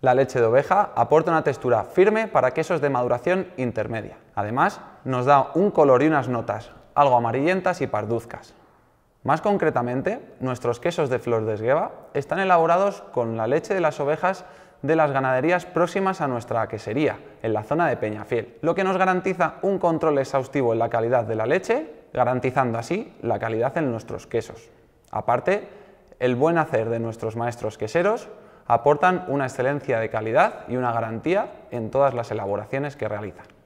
La leche de oveja aporta una textura firme para quesos de maduración intermedia. Además, nos da un color y unas notas algo amarillentas y parduzcas. Más concretamente, nuestros quesos de flor de esgueva están elaborados con la leche de las ovejas de las ganaderías próximas a nuestra quesería, en la zona de Peñafiel, lo que nos garantiza un control exhaustivo en la calidad de la leche, garantizando así la calidad en nuestros quesos. Aparte, el buen hacer de nuestros maestros queseros aportan una excelencia de calidad y una garantía en todas las elaboraciones que realizan.